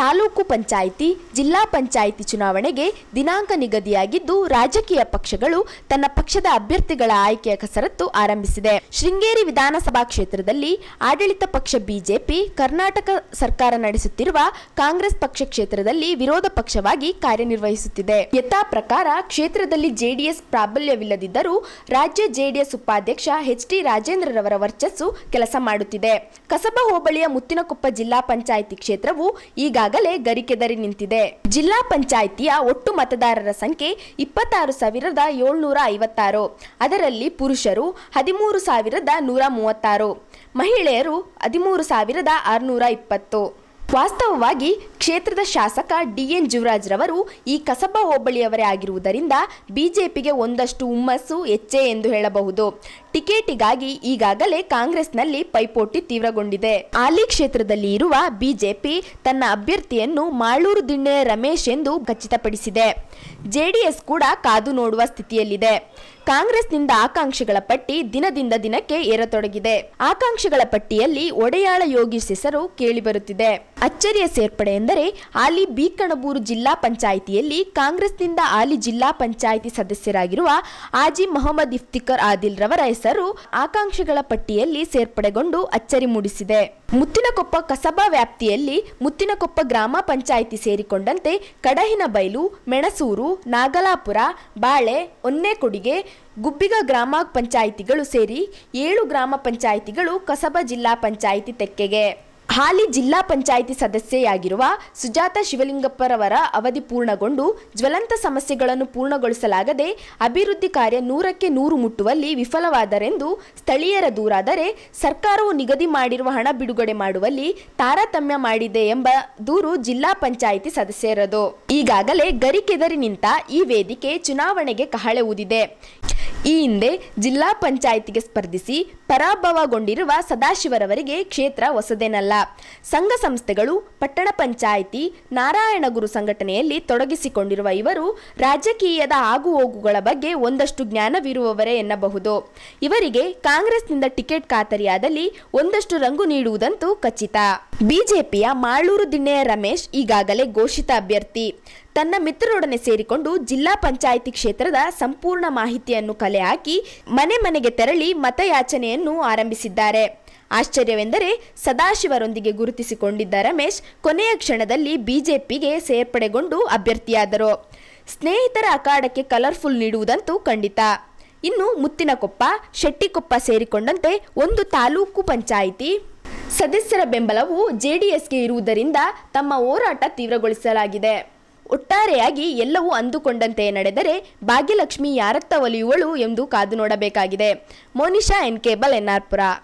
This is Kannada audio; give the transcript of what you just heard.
ತಾಲೂಕು ಪಂಚಾಯಿತಿ ಜಿಲ್ಲಾ ಪಂಚಾಯಿತಿ ಚುನಾವಣೆಗೆ ದಿನಾಂಕ ನಿಗದಿಯಾಗಿದ್ದು ರಾಜಕೀಯ ಪಕ್ಷಗಳು ತನ್ನ ಪಕ್ಷದ ಅಭ್ಯರ್ಥಿಗಳ ಆಯ್ಕೆಯ ಕಸರತ್ತು ಆರಂಭಿಸಿದೆ ಶೃಂಗೇರಿ ವಿಧಾನಸಭಾ ಕ್ಷೇತ್ರದಲ್ಲಿ ಆಡಳಿತ ಪಕ್ಷ ಬಿಜೆಪಿ ಕರ್ನಾಟಕ ಸರ್ಕಾರ ನಡೆಸುತ್ತಿರುವ ಕಾಂಗ್ರೆಸ್ ಪಕ್ಷ ಕ್ಷೇತ್ರದಲ್ಲಿ ವಿರೋಧ ಪಕ್ಷವಾಗಿ ಕಾರ್ಯನಿರ್ವಹಿಸುತ್ತಿದೆ ಯಥಾ ಪ್ರಕಾರ ಕ್ಷೇತ್ರದಲ್ಲಿ ಜೆಡಿಎಸ್ ಪ್ರಾಬಲ್ಯವಿಲ್ಲದಿದ್ದರೂ ರಾಜ್ಯ ಜೆಡಿಎಸ್ ಉಪಾಧ್ಯಕ್ಷ ಎಚ್ ಟಿ ರಾಜೇಂದ್ರರವರ ವರ್ಚಸ್ಸು ಕೆಲಸ ಮಾಡುತ್ತಿದೆ ಕಸಬಾ ಹೋಬಳಿಯ ಮುತ್ತಿನಕೊಪ್ಪ ಜಿಲ್ಲಾ ಪಂಚಾಯಿತಿ ಕ್ಷೇತ್ರವು ಈಗ ಈಗಾಗಲೇ ಗರಿಕೆದರಿ ನಿಂತಿದೆ ಜಿಲ್ಲಾ ಪಂಚಾಯಿತಿಯ ಒಟ್ಟು ಮತದಾರರ ಸಂಖ್ಯೆ ಇಪ್ಪತ್ತಾರು ಸಾವಿರದ ಏಳ್ನೂರ ಐವತ್ತಾರು ಅದರಲ್ಲಿ ಪುರುಷರು ಹದಿಮೂರು ಸಾವಿರದ ಮೂವತ್ತಾರು ಮಹಿಳೆಯರು ಹದಿಮೂರು ಸಾವಿರದ ಆರುನೂರ ಇಪ್ಪತ್ತು ವಾಸ್ತವವಾಗಿ ಕ್ಷೇತ್ರದ ಶಾಸಕ ಡಿಎನ್ ಜುವರಾಜ್ ರವರು ಈ ಕಸಬಾ ಹೋಬಳಿಯವರೇ ಆಗಿರುವುದರಿಂದ ಬಿಜೆಪಿಗೆ ಒಂದಷ್ಟು ಹುಮ್ಮಸ್ಸು ಹೆಚ್ಚೆ ಎಂದು ಹೇಳಬಹುದು ಟಿಕೆಟಿಗಾಗಿ ಈಗಾಗಲೇ ಕಾಂಗ್ರೆಸ್ನಲ್ಲಿ ಪೈಪೋಟಿ ತೀವ್ರಗೊಂಡಿದೆ ಆಲಿ ಕ್ಷೇತ್ರದಲ್ಲಿ ಇರುವ ಬಿಜೆಪಿ ತನ್ನ ಅಭ್ಯರ್ಥಿಯನ್ನು ಮಾಳೂರು ದಿಣ್ಣೆ ರಮೇಶ್ ಎಂದು ಖಚಿತಪಡಿಸಿದೆ ಜೆಡಿಎಸ್ ಕೂಡ ಕಾದು ನೋಡುವ ಸ್ಥಿತಿಯಲ್ಲಿದೆ ಕಾಂಗ್ರೆಸ್ನಿಂದ ಆಕಾಂಕ್ಷಿಗಳ ಪಟ್ಟಿ ದಿನದಿಂದ ದಿನಕ್ಕೆ ಏರತೊಡಗಿದೆ ಆಕಾಂಕ್ಷಿಗಳ ಪಟ್ಟಿಯಲ್ಲಿ ಒಡೆಯಾಳ ಯೋಗೀಶ್ ಹೆಸರು ಕೇಳಿಬರುತ್ತಿದೆ ಅಚ್ಚರಿಯ ಸೇರ್ಪಡೆ ಎಂದರೆ ಆಲಿ ಬೀಕಣಬೂರು ಜಿಲ್ಲಾ ಪಂಚಾಯಿತಿಯಲ್ಲಿ ಕಾಂಗ್ರೆಸ್ನಿಂದ ಆಲಿ ಜಿಲ್ಲಾ ಪಂಚಾಯಿತಿ ಸದಸ್ಯರಾಗಿರುವ ಆಜಿ ಮೊಹಮ್ಮದ್ ಇಫ್ತಿಕರ್ ಆದಿಲ್ ರವರ ಹೆಸರು ಹೆಸರು ಆಕಾಂಕ್ಷಿಗಳ ಪಟ್ಟಿಯಲ್ಲಿ ಸೇರ್ಪಡೆಗೊಂಡು ಅಚ್ಚರಿ ಮೂಡಿಸಿದೆ ಮುತ್ತಿನಕೊಪ್ಪ ಕಸಬಾ ವ್ಯಾಪ್ತಿಯಲ್ಲಿ ಮುತ್ತಿನಕೊಪ್ಪ ಗ್ರಾಮ ಪಂಚಾಯಿತಿ ಸೇರಿಕೊಂಡಂತೆ ಕಡಹಿನಬೈಲು ಮೆಣಸೂರು ನಾಗಲಾಪುರ ಬಾಳೆ ಒನ್ನೆಕೊಡಿಗೆ ಗುಬ್ಬಿಗ ಗ್ರಾಮ ಪಂಚಾಯಿತಿಗಳು ಸೇರಿ ಏಳು ಗ್ರಾಮ ಪಂಚಾಯಿತಿಗಳು ಕಸಬಾ ಜಿಲ್ಲಾ ಪಂಚಾಯಿತಿ ತೆಕ್ಕೆಗೆ ಹಾಲಿ ಜಿಲ್ಲಾ ಪಂಚಾಯಿತಿ ಸದಸ್ಯೆಯಾಗಿರುವ ಸುಜಾತ ಶಿವಲಿಂಗಪ್ಪರವರ ಅವಧಿ ಪೂರ್ಣಗೊಂಡು ಜ್ವಲಂತ ಸಮಸ್ಯೆಗಳನ್ನು ಪೂರ್ಣಗೊಳಿಸಲಾಗದೆ ಅಭಿವೃದ್ಧಿ ಕಾರ್ಯ ನೂರಕ್ಕೆ ನೂರು ಮುಟ್ಟುವಲ್ಲಿ ವಿಫಲವಾದರೆಂದು ಸ್ಥಳೀಯರ ದೂರಾದರೆ ಸರ್ಕಾರವು ನಿಗದಿ ಮಾಡಿರುವ ಹಣ ಬಿಡುಗಡೆ ಮಾಡುವಲ್ಲಿ ತಾರತಮ್ಯ ಮಾಡಿದೆ ಎಂಬ ದೂರು ಜಿಲ್ಲಾ ಪಂಚಾಯಿತಿ ಸದಸ್ಯರದು ಈಗಾಗಲೇ ಗರಿಕೆದರಿ ನಿಂತ ಈ ವೇದಿಕೆ ಚುನಾವಣೆಗೆ ಕಹಳೆ ಊದಿದೆ ಈ ಹಿಂದೆ ಜಿಲ್ಲಾ ಪಂಚಾಯಿತಿಗೆ ಸ್ಪರ್ಧಿಸಿ ಪರಾಭವಗೊಂಡಿರುವ ಸದಾಶಿವರವರಿಗೆ ಕ್ಷೇತ್ರ ಹೊಸದೇನಲ್ಲ ಸಂಘ ಸಂಸ್ಥೆಗಳು ಪಟ್ಟಣ ಪಂಚಾಯಿತಿ ನಾರಾಯಣಗುರು ಸಂಘಟನೆಯಲ್ಲಿ ತೊಡಗಿಸಿಕೊಂಡಿರುವ ಇವರು ರಾಜಕೀಯದ ಆಗುಹೋಗುಗಳ ಬಗ್ಗೆ ಒಂದಷ್ಟು ಜ್ಞಾನವಿರುವವರೇ ಎನ್ನಬಹುದು ಇವರಿಗೆ ಕಾಂಗ್ರೆಸ್ನಿಂದ ಟಿಕೆಟ್ ಖಾತರಿಯಾದಲ್ಲಿ ಒಂದಷ್ಟು ರಂಗು ನೀಡುವುದಂತೂ ಖಚಿತ ಬಿಜೆಪಿಯ ಮಾಳೂರು ದಿಣ್ಣೆಯ ರಮೇಶ್ ಈಗಾಗಲೇ ಘೋಷಿತ ಅಭ್ಯರ್ಥಿ ತನ್ನ ಮಿತ್ರರೊಡನೆ ಸೇರಿಕೊಂಡು ಜಿಲ್ಲಾ ಪಂಚಾಯಿತಿ ಕ್ಷೇತ್ರದ ಸಂಪೂರ್ಣ ಮಾಹಿತಿಯನ್ನು ಕಲೆ ಹಾಕಿ ಮನೆ ಮನೆಗೆ ತೆರಳಿ ಮತಯಾಚನೆಯನ್ನು ಆರಂಭಿಸಿದ್ದಾರೆ ಆಶ್ಚರ್ಯವೆಂದರೆ ಸದಾಶಿವರೊಂದಿಗೆ ಗುರುತಿಸಿಕೊಂಡಿದ್ದ ರಮೇಶ್ ಕೊನೆಯ ಕ್ಷಣದಲ್ಲಿ ಬಿಜೆಪಿಗೆ ಸೇರ್ಪಡೆಗೊಂಡು ಅಭ್ಯರ್ಥಿಯಾದರು ಸ್ನೇಹಿತರ ಅಖಾಡಕ್ಕೆ ಕಲರ್ಫುಲ್ ನೀಡುವುದಂತೂ ಖಂಡಿತ ಇನ್ನು ಮುತ್ತಿನಕೊಪ್ಪ ಶೆಟ್ಟಿಕೊಪ್ಪ ಸೇರಿಕೊಂಡಂತೆ ಒಂದು ತಾಲೂಕು ಪಂಚಾಯಿತಿ ಸದಸ್ಯರ ಬೆಂಬಲವು ಜೆಡಿಎಸ್ಗೆ ಇರುವುದರಿಂದ ತಮ್ಮ ಹೋರಾಟ ತೀವ್ರಗೊಳಿಸಲಾಗಿದೆ ಒಟ್ಟಾರೆಯಾಗಿ ಎಲ್ಲವೂ ಅಂದುಕೊಂಡಂತೆ ನಡೆದರೆ ಭಾಗ್ಯಲಕ್ಷ್ಮಿ ಯಾರತ್ತ ಒಲಿಯುವಳು ಎಂದು ಕಾದು ನೋಡಬೇಕಾಗಿದೆ ಮೋನಿಶಾ ಎನ್ ಕೇಬಲ್ ಎನ್ಆರ್ಪುರ